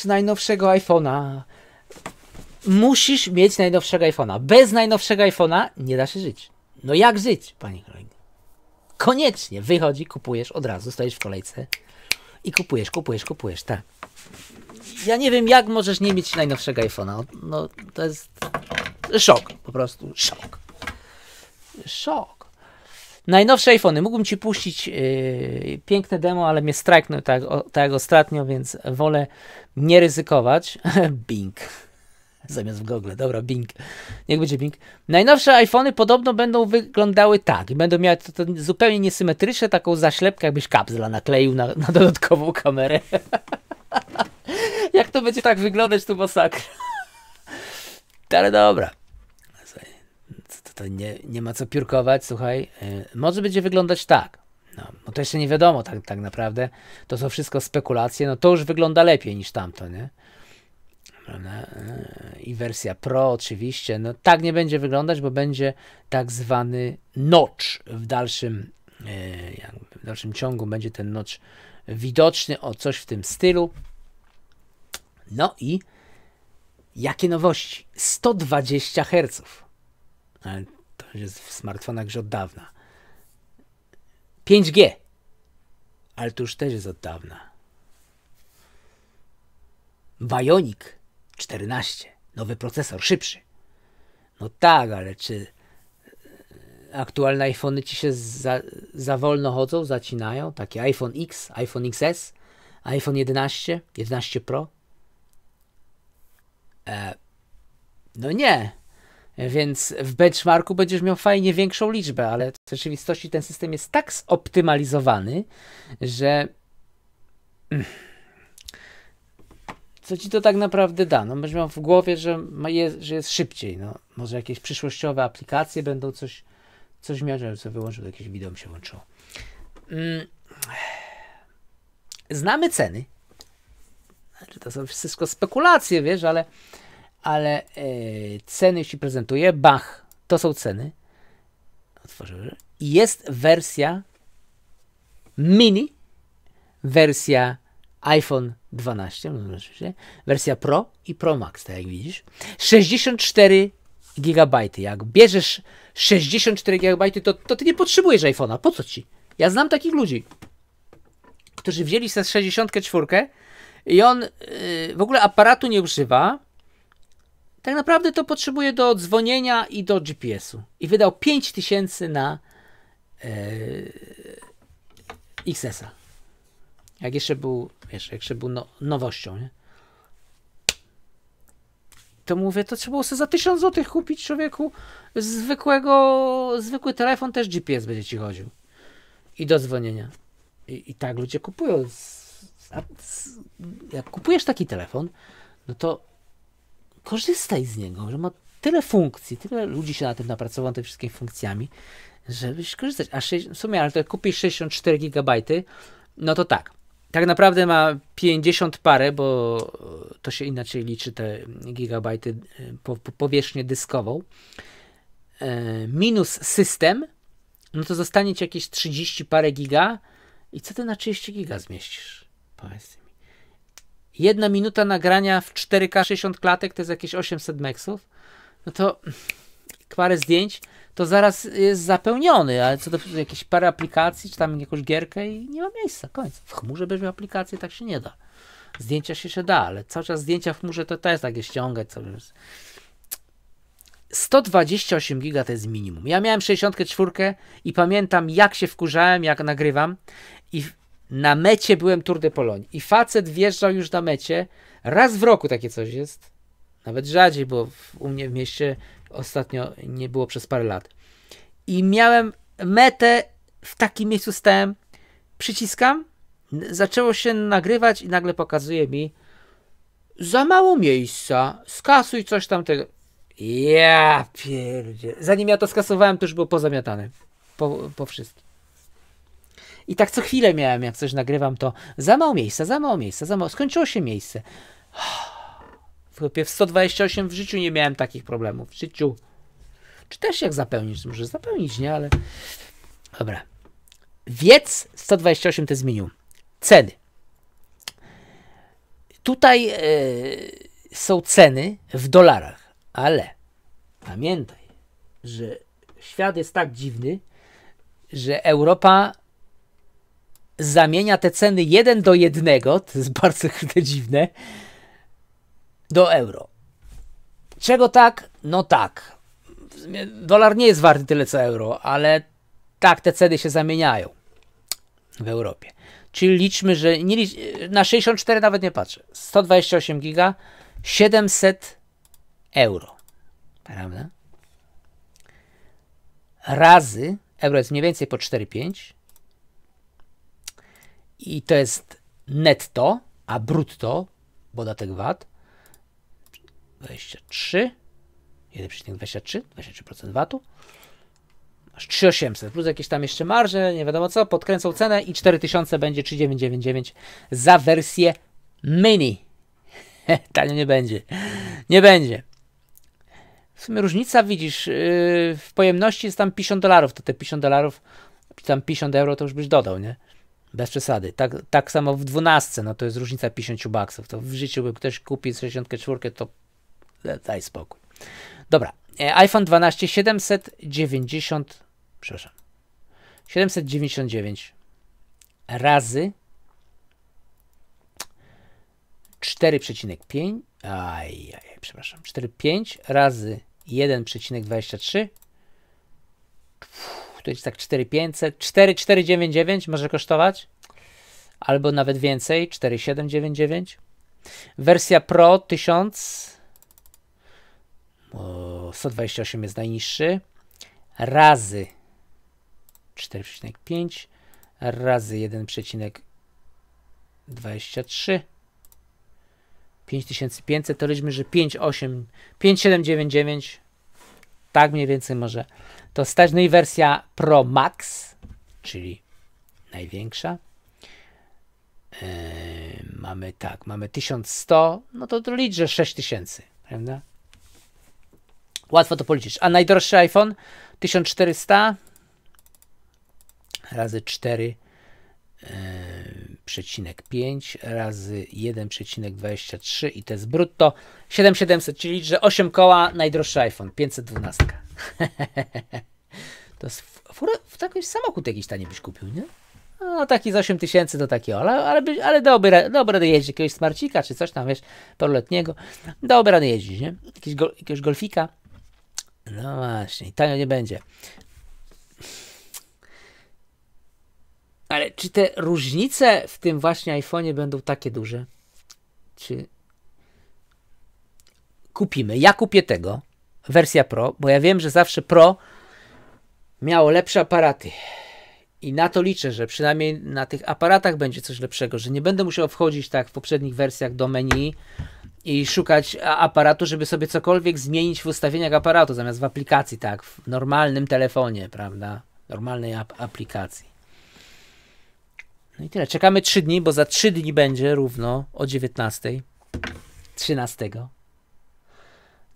z najnowszego iPhone'a. Musisz mieć najnowszego iPhone'a. Bez najnowszego iPhone'a nie da się żyć. No jak żyć, panie Kronik? Koniecznie wychodzi, kupujesz od razu, stoisz w kolejce i kupujesz, kupujesz, kupujesz, tak. Ja nie wiem, jak możesz nie mieć najnowszego iPhone'a. No to jest szok, po prostu szok. Szok. Najnowsze iPhony. Mógłbym ci puścić yy, piękne demo, ale mnie strajknął tak, tak ostatnio, więc wolę nie ryzykować. Bing. Zamiast w Google, dobra, Bing. Niech będzie Bing. Najnowsze iPhony podobno będą wyglądały tak. będą miały to, to zupełnie niesymetryczne, taką zaślepkę, jakbyś kapsla nakleił na, na dodatkową kamerę. Jak to będzie tak wyglądać, to masakr. Ale dobra to nie, nie ma co piórkować, słuchaj, e, może będzie wyglądać tak. No, to jeszcze nie wiadomo tak, tak naprawdę. To są wszystko spekulacje, no to już wygląda lepiej niż tamto, nie? E, I wersja Pro oczywiście, no tak nie będzie wyglądać, bo będzie tak zwany notch w dalszym, e, w dalszym ciągu będzie ten notch widoczny, o coś w tym stylu. No i jakie nowości? 120 Hz jest w smartfonach już od dawna. 5G, ale to już też jest od dawna. Bionic 14, nowy procesor, szybszy. No tak, ale czy e, aktualne iPhony ci się za, za wolno chodzą, zacinają? Takie iPhone X, iPhone XS, iPhone 11, 11 Pro? E, no nie. Więc w benchmarku będziesz miał fajnie większą liczbę, ale w rzeczywistości ten system jest tak zoptymalizowany, że mm, co ci to tak naprawdę da? No, będziesz miał w głowie, że, jest, że jest szybciej. No, może jakieś przyszłościowe aplikacje będą coś, coś miarę, co wyłączył, jakieś wideo mi się włączyło. Mm. Znamy ceny. To są wszystko spekulacje, wiesz, ale ale e, ceny ci prezentuje. Bach, to są ceny. Otworzyłem. Jest wersja mini, wersja iPhone 12, no, znaczy wersja Pro i Pro Max, tak jak widzisz. 64 GB. Jak bierzesz 64 GB, to, to ty nie potrzebujesz iPhone'a. Po co ci? Ja znam takich ludzi, którzy wzięli sobie 64 i on yy, w ogóle aparatu nie używa, tak naprawdę to potrzebuje do dzwonienia i do GPS-u. I wydał 5000 na yy, e, XS-a. Jak jeszcze był, wiesz, jak jeszcze był no, nowością, nie? To mówię, to trzeba było sobie za 1000 zł kupić człowieku zwykłego, zwykły telefon, też GPS będzie ci chodził. I do dzwonienia. I, i tak ludzie kupują. Z, z, jak kupujesz taki telefon, no to korzystaj z niego, że ma tyle funkcji, tyle ludzi się na tym napracowało, tymi wszystkimi funkcjami, żebyś korzystać. A 6, w sumie, ale to jak kupisz 64 GB, no to tak. Tak naprawdę ma 50 parę, bo to się inaczej liczy te gigabajty y, po, po powierzchnię dyskową. E, minus system, no to zostanie ci jakieś 30 parę giga. I co ty na 30 giga zmieścisz? Powiedz mi jedna minuta nagrania w 4K 60 klatek to jest jakieś 800 meksów, no to parę zdjęć, to zaraz jest zapełniony, ale co do jakiejś parę aplikacji, czy tam jakąś gierkę i nie ma miejsca, koniec. W chmurze bez aplikacji tak się nie da. Zdjęcia się się da, ale cały czas zdjęcia w chmurze to też je ściągać, co 128 giga to jest minimum. Ja miałem 64 i pamiętam jak się wkurzałem, jak nagrywam i na mecie byłem Tour de i facet wjeżdżał już na mecie. Raz w roku takie coś jest. Nawet rzadziej, bo w, u mnie w mieście ostatnio nie było przez parę lat. I miałem metę, w takim miejscu stałem, przyciskam, zaczęło się nagrywać i nagle pokazuje mi za mało miejsca, skasuj coś tamtego. Ja pierdzie. Zanim ja to skasowałem, to już było pozamiatane. Po, po wszystkim. I tak co chwilę miałem, jak coś nagrywam, to za mało miejsca, za mało miejsca, za mało. Skończyło się miejsce. W 128 w życiu nie miałem takich problemów. W życiu. Czy też jak zapełnić? Może zapełnić, nie? Ale. Dobra. Wiec 128 to zmienił. Ceny. Tutaj yy, są ceny w dolarach, ale pamiętaj, że świat jest tak dziwny, że Europa zamienia te ceny 1 do 1, to jest bardzo chyba dziwne, do euro. Czego tak? No tak. Dolar nie jest warty tyle co euro, ale tak te ceny się zamieniają w Europie. Czyli liczmy, że nie licz, na 64 nawet nie patrzę. 128 giga, 700 euro. Prawda? Razy, euro jest mniej więcej po 4,5 i to jest netto, a brutto, podatek VAT, 23, 1,23, 23% VAT-u, aż 3800, plus jakieś tam jeszcze marże, nie wiadomo co, podkręcą cenę i 4000 będzie 3999 za wersję mini. Tanio nie będzie. Nie będzie. W sumie różnica, widzisz, yy, w pojemności jest tam 50 dolarów, to te 50 dolarów, tam 50 euro to już byś dodał, nie? Bez przesady. Tak, tak samo w 12, no to jest różnica 50 baksów. To w życiu, by ktoś kupił 64, to daj spokój. Dobra, e, iPhone 12 790, przepraszam, 799 razy 4,5, aj, aj, przepraszam, 4,5 razy 1,23 to tak 4500, 4499 może kosztować, albo nawet więcej, 4799. Wersja Pro 1000, o, 128 jest najniższy, razy 4,5 razy 1,23 5500 to liczmy, że 58 5799 tak mniej więcej może to stać, no i wersja Pro Max, czyli największa. Yy, mamy tak, mamy 1100, no to, to licz, 6000, prawda? Łatwo to policzyć. A najdroższy iPhone 1400 razy 4 yy, 7,5 razy 1,23 i to jest brutto 7700, czyli że 8 koła, najdroższy iPhone, 512. to jest w, w, w taki samochód jakiś tanie byś kupił, nie? No taki z 8000 to taki, ale, ale, by, ale dałby, dałby jeździć, jakiegoś smarcika czy coś tam, wiesz, pełnoletniego, dałby radę jeździć, nie? Jakiegoś, go, jakiegoś golfika. No właśnie, tanio nie będzie. Ale czy te różnice w tym właśnie iPhone'ie będą takie duże? Czy kupimy? Ja kupię tego, wersja Pro, bo ja wiem, że zawsze Pro miało lepsze aparaty. I na to liczę, że przynajmniej na tych aparatach będzie coś lepszego, że nie będę musiał wchodzić tak w poprzednich wersjach do menu i szukać aparatu, żeby sobie cokolwiek zmienić w ustawieniach aparatu, zamiast w aplikacji, tak, w normalnym telefonie, prawda? Normalnej ap aplikacji. No i tyle. Czekamy 3 dni, bo za 3 dni będzie równo o 19. 13.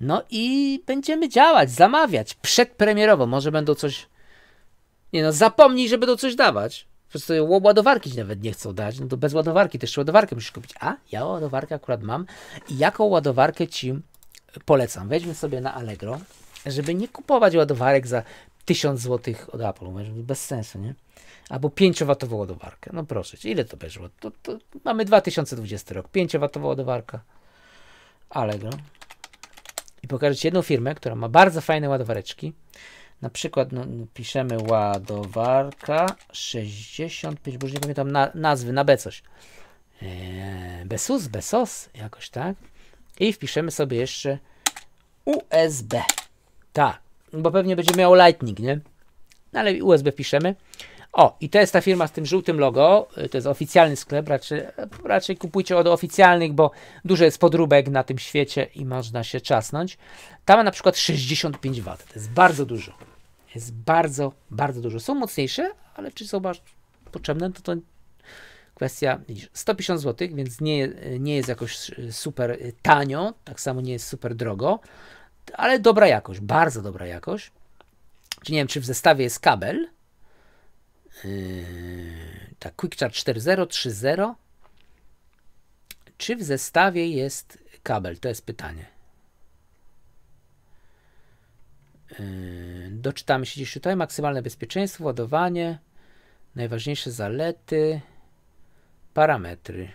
No i będziemy działać, zamawiać przedpremierowo. Może będą coś. Nie no, zapomnij, żeby to coś dawać. Po prostu ładowarki ci nawet nie chcą dać. No to bez ładowarki też ładowarkę musisz kupić. A ja ładowarkę akurat mam. I jaką ładowarkę ci polecam? Weźmy sobie na Allegro, żeby nie kupować ładowarek za 1000 zł od Apple. Bez sensu, nie? albo 5W ładowarkę. No proszę cię, ile to będzie? To, to mamy 2020 rok, 5W ładowarka Allegro. I pokażę ci jedną firmę, która ma bardzo fajne ładowareczki. Na przykład no, no piszemy ładowarka 65, bo już nie pamiętam na, nazwy, na B coś. Eee, Besus, Besos, jakoś tak. I wpiszemy sobie jeszcze USB. Tak, bo pewnie będzie miał Lightning, nie? No ale USB piszemy. O, i to jest ta firma z tym żółtym logo. Y, to jest oficjalny sklep. Raczej, raczej kupujcie od oficjalnych, bo dużo jest podróbek na tym świecie i można się czasnąć. Tam ma na przykład 65 W. To jest bardzo dużo. Jest bardzo, bardzo dużo. Są mocniejsze, ale czy są potrzebne, to to kwestia 150 zł, więc nie, nie jest jakoś y, super y, tanio, tak samo nie jest super drogo, ale dobra jakość, bardzo dobra jakość. Czy nie wiem, czy w zestawie jest kabel, yy, tak, Quick Charge 4.0, Czy w zestawie jest kabel? To jest pytanie. Yy, doczytamy się dziś tutaj. Maksymalne bezpieczeństwo, ładowanie, najważniejsze zalety, parametry.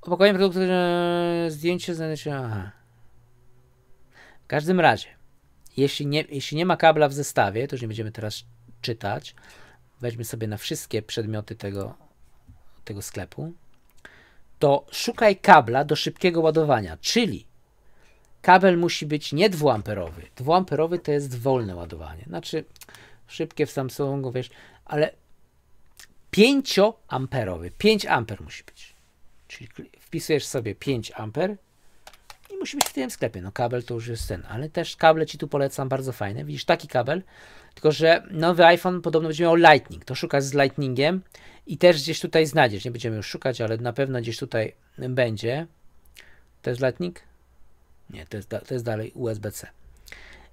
Opakowanie produktu, yy, zdjęcie, się. Aha. W każdym razie, jeśli nie, jeśli nie ma kabla w zestawie, to już nie będziemy teraz czytać. Weźmy sobie na wszystkie przedmioty tego, tego sklepu. To szukaj kabla do szybkiego ładowania, czyli kabel musi być nie dwuamperowy. Dwuamperowy to jest wolne ładowanie. Znaczy szybkie w Samsungu, wiesz, ale 5-amperowy. 5 amper musi być. Czyli wpisujesz sobie 5 amper i musi być w tym sklepie. No kabel to już jest ten, ale też kable ci tu polecam, bardzo fajne. Widzisz, taki kabel tylko, że nowy iPhone podobno będzie miał Lightning. To szukasz z Lightningiem i też gdzieś tutaj znajdziesz. Nie będziemy już szukać, ale na pewno gdzieś tutaj będzie. To jest Lightning? Nie, to jest, to jest dalej USB-C.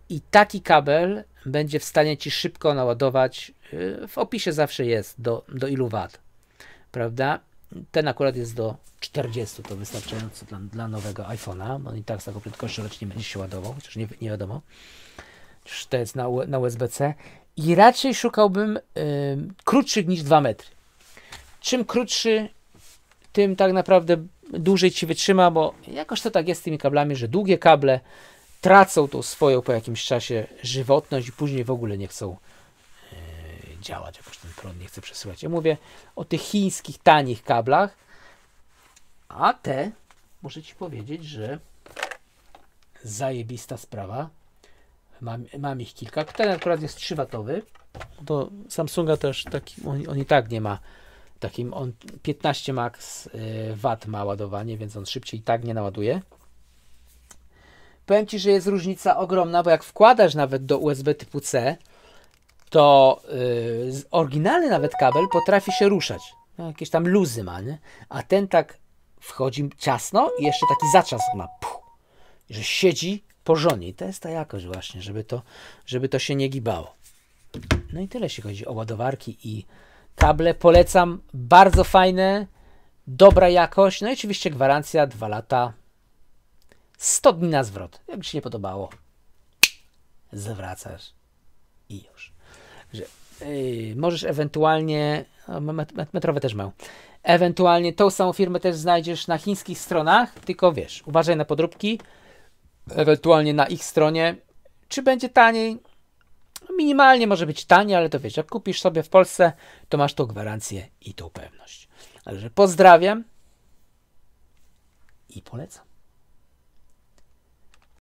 I taki kabel będzie w stanie ci szybko naładować. Yy, w opisie zawsze jest do, do ilu wat, prawda? Ten akurat jest do 40, to wystarczająco dla, dla nowego iPhone'a. On i tak z taką prędkością nie będzie się ładował, chociaż nie, nie wiadomo już to jest na, na USB-C i raczej szukałbym y, krótszych niż 2 metry. Czym krótszy, tym tak naprawdę dłużej ci wytrzyma, bo jakoś to tak jest z tymi kablami, że długie kable tracą tą swoją po jakimś czasie żywotność i później w ogóle nie chcą y, działać, jakoś ten prąd nie chce przesyłać. Ja mówię o tych chińskich, tanich kablach, a te, muszę ci powiedzieć, że zajebista sprawa, Mam, mam ich kilka. Ten akurat jest 3W. Do Samsunga też taki, on, on i tak nie ma takim, on 15 max y, wat ma ładowanie, więc on szybciej i tak nie naładuje. Powiem Ci, że jest różnica ogromna, bo jak wkładasz nawet do USB typu C, to yy, oryginalny nawet kabel potrafi się ruszać. No, jakieś tam luzy ma, nie? A ten tak wchodzi ciasno i jeszcze taki zatrzask ma. Puh, że siedzi porządnie. I to jest ta jakość właśnie, żeby to, żeby to się nie gibało. No i tyle jeśli chodzi o ładowarki i kable. Polecam, bardzo fajne, dobra jakość. No i oczywiście gwarancja 2 lata, 100 dni na zwrot. Jakby Ci się nie podobało, zwracasz i już. Że, yy, możesz ewentualnie, metrowe też mają, ewentualnie tą samą firmę też znajdziesz na chińskich stronach, tylko wiesz, uważaj na podróbki, ewentualnie na ich stronie. Czy będzie taniej? No, minimalnie może być taniej, ale to wiesz, jak kupisz sobie w Polsce, to masz tą gwarancję i tą pewność. że pozdrawiam i polecam.